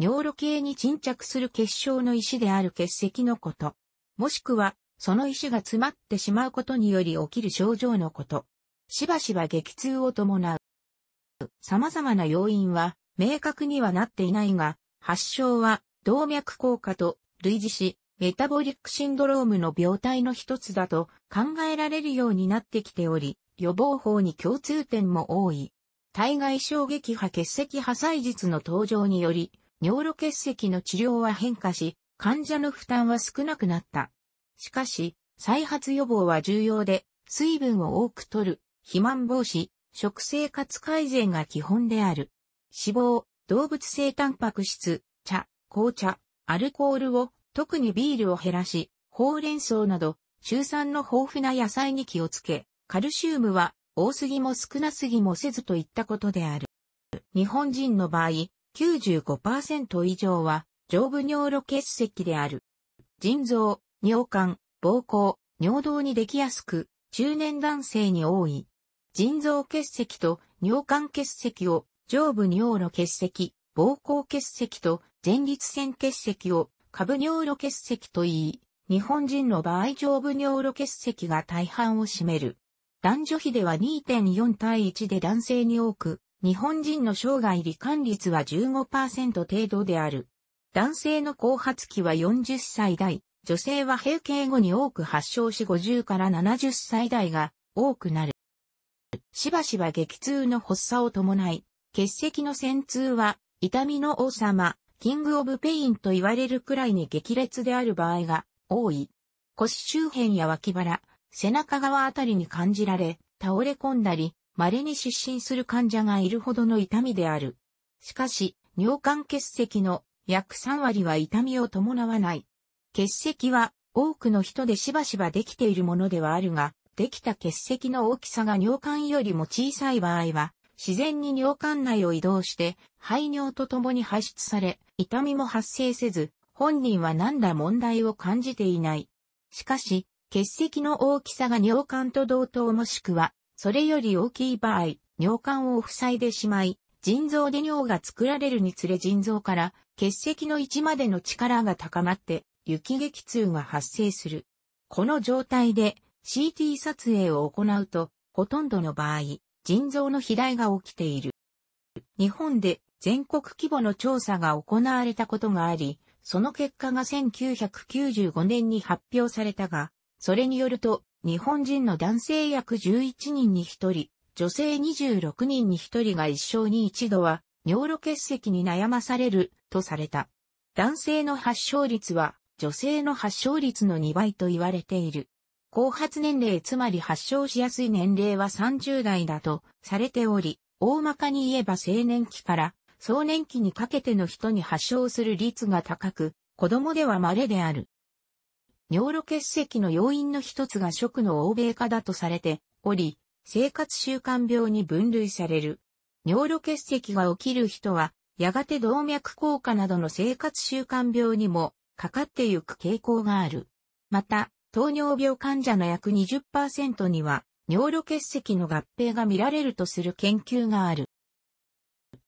尿路系に沈着する結晶の石である結石のこと。もしくは、その石が詰まってしまうことにより起きる症状のこと。しばしば激痛を伴う。様々な要因は明確にはなっていないが、発症は動脈硬化と類似し、メタボリックシンドロームの病態の一つだと考えられるようになってきており、予防法に共通点も多い。体外衝撃波結石破砕術の登場により、尿路結石の治療は変化し、患者の負担は少なくなった。しかし、再発予防は重要で、水分を多く摂る、肥満防止、食生活改善が基本である。脂肪、動物性タンパク質、茶、紅茶、アルコールを、特にビールを減らし、ほうれん草など、中産の豊富な野菜に気をつけ、カルシウムは多すぎも少なすぎもせずといったことである。日本人の場合、95%以上は上部尿路結石である。腎臓、尿管、膀胱、尿道にできやすく、中年男性に多い。腎臓結石と尿管結石を上部尿路結石、膀胱結石と前立腺結石を下部尿路結石と言い、日本人の場合上部尿路結石が大半を占める。男女比では2.4対1で男性に多く、日本人の生涯罹患率は15%程度である。男性の後発期は40歳代、女性は閉経後に多く発症し50から70歳代が多くなる。しばしば激痛の発作を伴い、血石の戦痛は痛みの王様、キングオブペインと言われるくらいに激烈である場合が多い。腰周辺や脇腹、背中側あたりに感じられ、倒れ込んだり、稀に失神する患者がいるほどの痛みである。しかし、尿管結石の約3割は痛みを伴わない。結石は多くの人でしばしばできているものではあるが、できた結石の大きさが尿管よりも小さい場合は、自然に尿管内を移動して、排尿とともに排出され、痛みも発生せず、本人は何ら問題を感じていない。しかし、結石の大きさが尿管と同等もしくは、それより大きい場合、尿管を塞いでしまい、腎臓で尿が作られるにつれ腎臓から血石の位置までの力が高まって、雪劇痛が発生する。この状態で CT 撮影を行うと、ほとんどの場合、腎臓の肥大が起きている。日本で全国規模の調査が行われたことがあり、その結果が1995年に発表されたが、それによると、日本人の男性約11人に1人、女性26人に1人が一生に一度は尿路結石に悩まされるとされた。男性の発症率は女性の発症率の2倍と言われている。後発年齢つまり発症しやすい年齢は30代だとされており、大まかに言えば青年期から壮年期にかけての人に発症する率が高く、子供では稀である。尿路結石の要因の一つが食の欧米化だとされており、生活習慣病に分類される。尿路結石が起きる人は、やがて動脈硬化などの生活習慣病にもかかってゆく傾向がある。また、糖尿病患者の約20%には、尿路結石の合併が見られるとする研究がある。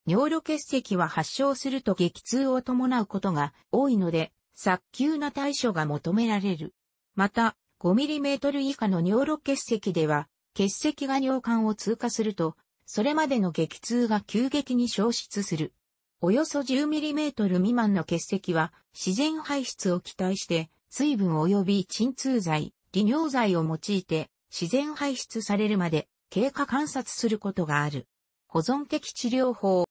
尿路結石は発症すると激痛を伴うことが多いので、早急な対処が求められる。また、5トル以下の尿路結石では、結石が尿管を通過すると、それまでの激痛が急激に消失する。およそ1 0トル未満の結石は、自然排出を期待して、水分及び鎮痛剤、利尿剤を用いて、自然排出されるまで経過観察することがある。保存的治療法。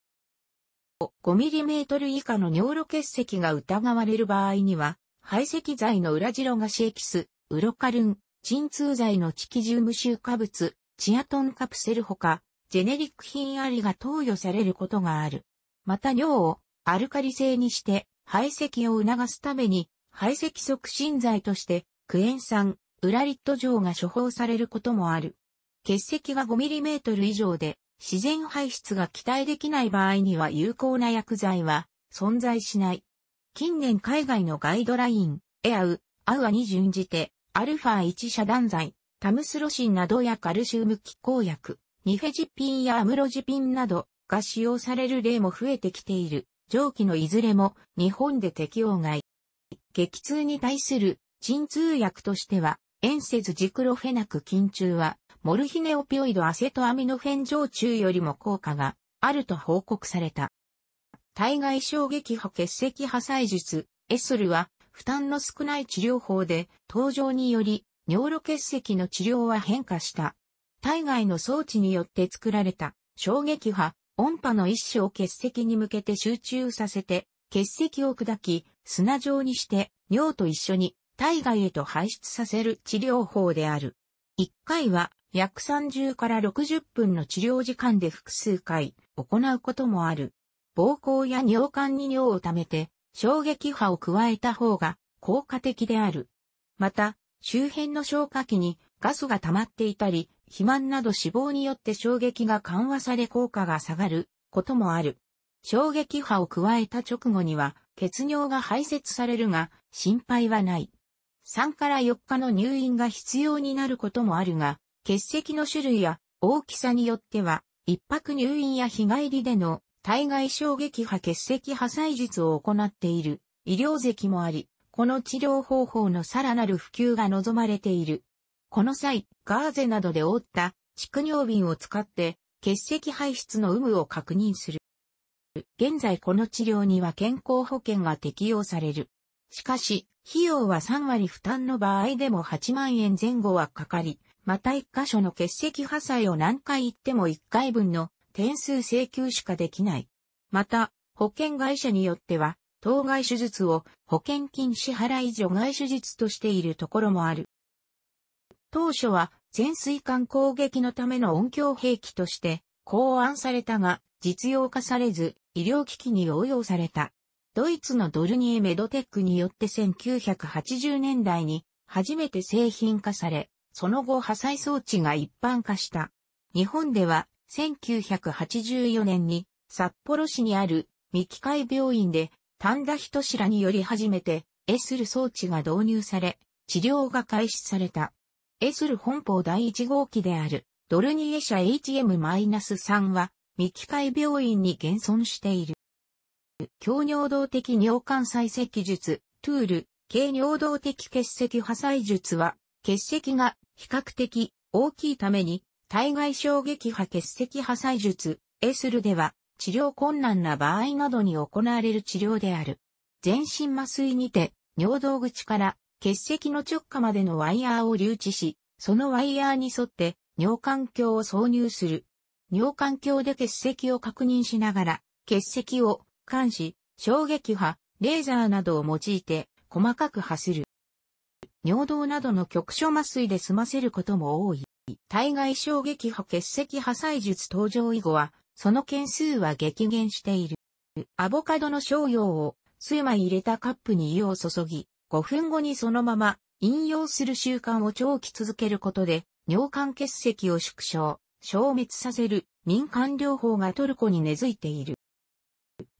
5mm 以下の尿路結石が疑われる場合には、排石剤の裏白菓子エキス、ウロカルン、鎮痛剤のチキジウム臭化物、チアトンカプセルほか、ジェネリック品ありが投与されることがある。また尿をアルカリ性にして排石を促すために、排石促進剤としてクエン酸、ウラリット錠が処方されることもある。結石が 5mm 以上で自然排出が期待できない場合には有効な薬剤は存在しない。近年海外のガイドライン、エアウ、アウアに準じて、アルファ1遮断剤、タムスロシンなどやカルシウム拮抗薬、ニフェジピンやアムロジピンなどが使用される例も増えてきている。上記のいずれも日本で適用外。激痛に対する鎮痛薬としては、エンセズジクロフェナク菌中はモルヒネオピオイドアセトアミノフェン常駐よりも効果があると報告された。体外衝撃波結石破砕術、エスルは負担の少ない治療法で、登場により尿路結石の治療は変化した。体外の装置によって作られた衝撃波、音波の一種を結石に向けて集中させて、結石を砕き、砂状にして、尿と一緒に体外へと排出させる治療法である。1回は約30から60分の治療時間で複数回行うこともある。膀胱や尿管に尿を溜めて衝撃波を加えた方が効果的である。また、周辺の消化器にガスが溜まっていたり、肥満など脂肪によって衝撃が緩和され効果が下がることもある。衝撃波を加えた直後には血尿が排泄されるが心配はない。3から4日の入院が必要になることもあるが、血石の種類や大きさによっては、一泊入院や日帰りでの体外衝撃波血石破砕術を行っている医療席もあり、この治療方法のさらなる普及が望まれている。この際、ガーゼなどで覆った蓄尿瓶を使って血石排出の有無を確認する。現在この治療には健康保険が適用される。しかし、費用は3割負担の場合でも8万円前後はかかり、また1箇所の欠席破砕を何回言っても1回分の点数請求しかできない。また、保険会社によっては、当該手術を保険金支払い除外手術としているところもある。当初は潜水艦攻撃のための音響兵器として考案されたが実用化されず医療機器に応用された。ドイツのドルニエメドテックによって1980年代に初めて製品化され、その後破砕装置が一般化した。日本では1984年に札幌市にある三木海病院で丹田人志らにより初めてエスル装置が導入され、治療が開始された。エスル本邦第1号機であるドルニエ社 HM-3 は三木海病院に現存している。強尿道的尿管採石術、トゥール、軽尿道的結石破砕術は、結石が比較的大きいために、体外衝撃波結石破砕術、エスルでは、治療困難な場合などに行われる治療である。全身麻酔にて、尿道口から結石の直下までのワイヤーを留置し、そのワイヤーに沿って尿管鏡を挿入する。尿管鏡で結石を確認しながら、結石を管視衝撃波、レーザーなどを用いて細かく走る。尿道などの局所麻酔で済ませることも多い。体外衝撃波結石破砕術登場以後は、その件数は激減している。アボカドの商用を数枚入れたカップに湯を注ぎ、5分後にそのまま飲用する習慣を長期続けることで、尿管結石を縮小、消滅させる民間療法がトルコに根付いている。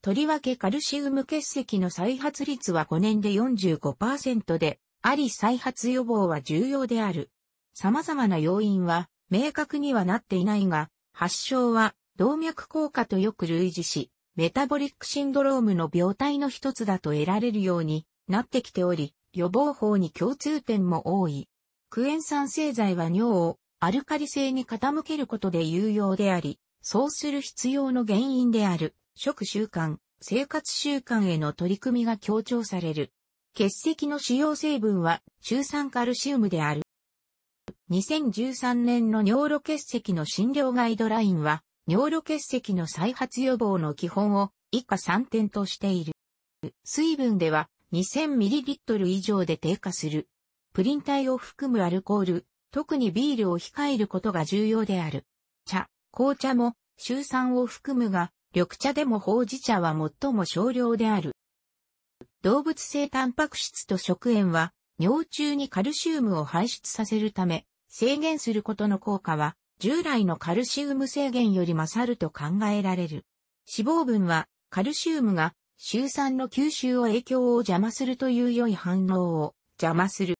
とりわけカルシウム結石の再発率は5年で45%で、あり再発予防は重要である。様々な要因は明確にはなっていないが、発症は動脈硬化とよく類似し、メタボリックシンドロームの病態の一つだと得られるようになってきており、予防法に共通点も多い。クエン酸製剤は尿をアルカリ性に傾けることで有用であり、そうする必要の原因である。食習慣、生活習慣への取り組みが強調される。血石の主要成分は中酸カルシウムである。2013年の尿路血石の診療ガイドラインは、尿路血石の再発予防の基本を以下3点としている。水分では 2000ml 以上で低下する。プリン体を含むアルコール、特にビールを控えることが重要である。茶、紅茶も、中酸を含むが、緑茶でもほうじ茶は最も少量である。動物性タンパク質と食塩は、尿中にカルシウムを排出させるため、制限することの効果は、従来のカルシウム制限より勝ると考えられる。脂肪分は、カルシウムが、周酸の吸収を影響を邪魔するという良い反応を邪魔する。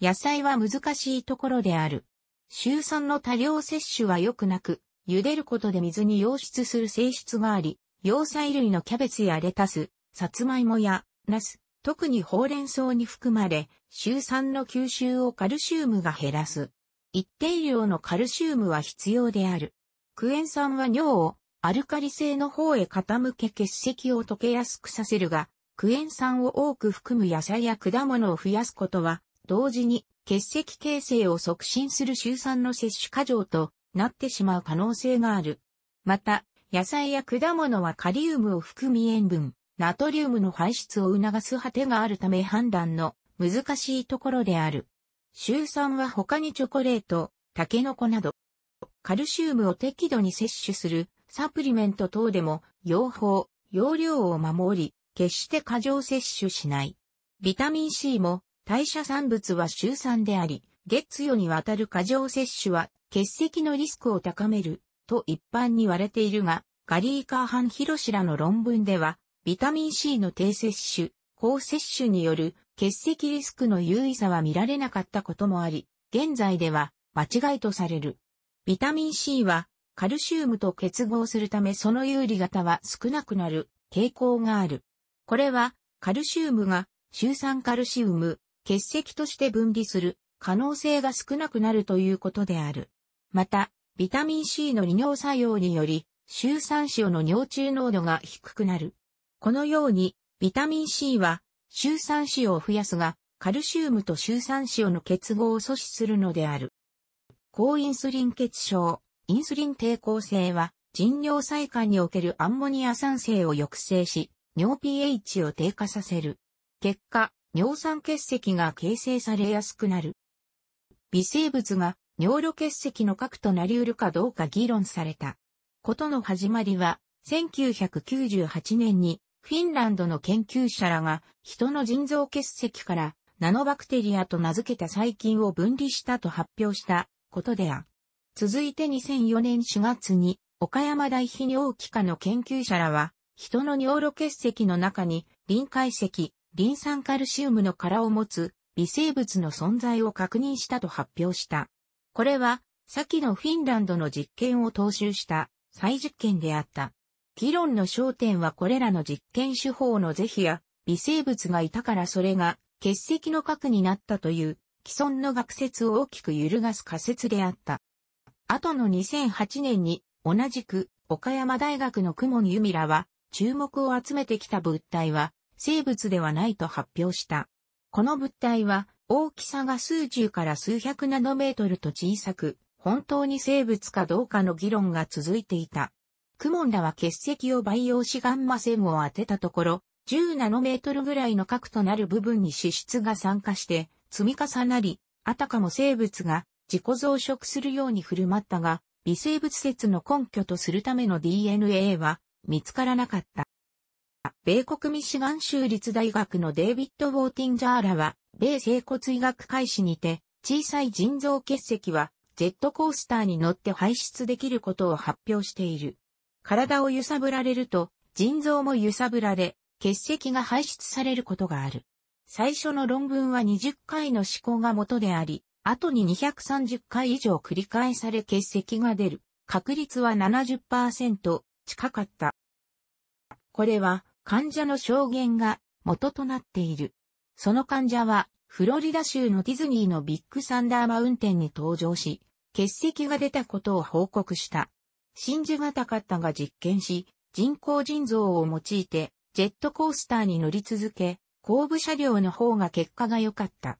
野菜は難しいところである。周酸の多量摂取は良くなく、茹でることで水に溶出する性質があり、洋菜類のキャベツやレタス、さつまいもや、ナス、特にほうれん草に含まれ、週酸の吸収をカルシウムが減らす。一定量のカルシウムは必要である。クエン酸は尿をアルカリ性の方へ傾け結石を溶けやすくさせるが、クエン酸を多く含む野菜や果物を増やすことは、同時に結石形成を促進する周酸の摂取過剰となってしまう可能性がある。また、野菜や果物はカリウムを含み塩分、ナトリウムの排出を促す果てがあるため判断の難しいところである。週酸は他にチョコレート、タケノコなど、カルシウムを適度に摂取するサプリメント等でも、用法、容量を守り、決して過剰摂取しない。ビタミン C も代謝産物は週酸であり、月夜にわたる過剰摂取は欠席のリスクを高める、と一般に言われているが、ガリー・カーハン・ヒロシらの論文では、ビタミン C の低摂取、高摂取による欠席リスクの優位さは見られなかったこともあり、現在では間違いとされる。ビタミン C はカルシウムと結合するためその有利型は少なくなる傾向がある。これはカルシウムが周酸カルシウム、結石として分離する可能性が少なくなるということである。また、ビタミン C の利尿作用により、周酸塩の尿中濃度が低くなる。このように、ビタミン C は、周酸塩を増やすが、カルシウムと周酸塩の結合を阻止するのである。高インスリン血症、インスリン抵抗性は、腎尿細管におけるアンモニア酸性を抑制し、尿 pH を低下させる。結果、尿酸結石が形成されやすくなる。微生物が尿路結石の核となり得るかどうか議論された。ことの始まりは、1998年にフィンランドの研究者らが人の腎臓結石からナノバクテリアと名付けた細菌を分離したと発表したことであ。続いて2004年4月に岡山大泌尿器科の研究者らは人の尿路結石の中に臨解石、リン酸カルシウムの殻を持つ微生物の存在を確認したと発表した。これは、先のフィンランドの実験を踏襲した再実験であった。議論の焦点はこれらの実験手法の是非や微生物がいたからそれが結石の核になったという既存の学説を大きく揺るがす仮説であった。後の2008年に同じく岡山大学のモン・ユミラは注目を集めてきた物体は生物ではないと発表した。この物体は大きさが数十から数百ナノメートルと小さく、本当に生物かどうかの議論が続いていた。クモンらは結石を培養しガンマ線を当てたところ、10ナノメートルぐらいの核となる部分に脂質が酸化して積み重なり、あたかも生物が自己増殖するように振る舞ったが、微生物説の根拠とするための DNA は見つからなかった。米国ミシガン州立大学のデイビッド・ウォーティンジャーラは米整骨医学開始にて、小さい腎臓結石は、ジェットコースターに乗って排出できることを発表している。体を揺さぶられると、腎臓も揺さぶられ、結石が排出されることがある。最初の論文は20回の試行が元であり、後に230回以上繰り返され結石が出る。確率は70%近かった。これは患者の証言が元となっている。その患者は、フロリダ州のディズニーのビッグサンダーマウンテンに登場し、血石が出たことを報告した。真珠がたかったが実験し、人工腎臓を用いて、ジェットコースターに乗り続け、後部車両の方が結果が良かった。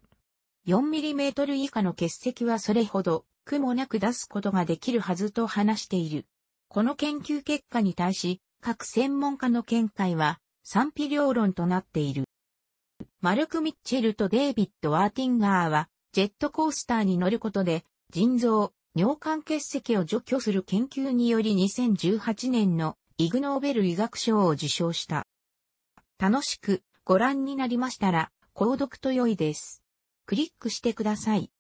4mm 以下の血石はそれほど苦もなく出すことができるはずと話している。この研究結果に対し、各専門家の見解は賛否両論となっている。マルク・ミッチェルとデイビッド・ワーティンガーは、ジェットコースターに乗ることで、腎臓、尿管結石を除去する研究により2018年のイグ・ノーベル医学賞を受賞した。楽しくご覧になりましたら、購読と良いです。クリックしてください。